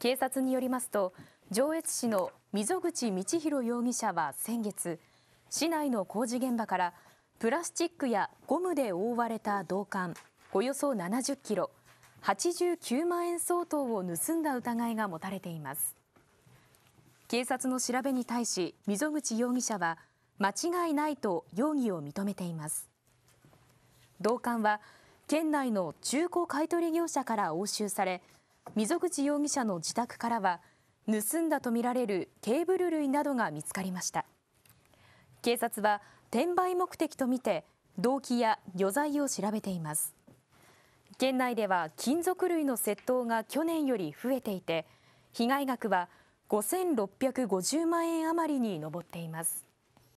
警察によりますと上越市の溝口道弘容疑者は先月市内の工事現場からプラスチックやゴムで覆われた銅管およそ70キロ89万円相当を盗んだ疑いが持たれています警察の調べに対し溝口容疑者は間違いないと容疑を認めています銅管は県内の中古買取業者から押収され溝口容疑者の自宅からは盗んだとみられるケーブル類などが見つかりました警察は転売目的とみて動機や余罪を調べています県内では金属類の窃盗が去年より増えていて被害額は5650万円余りに上っています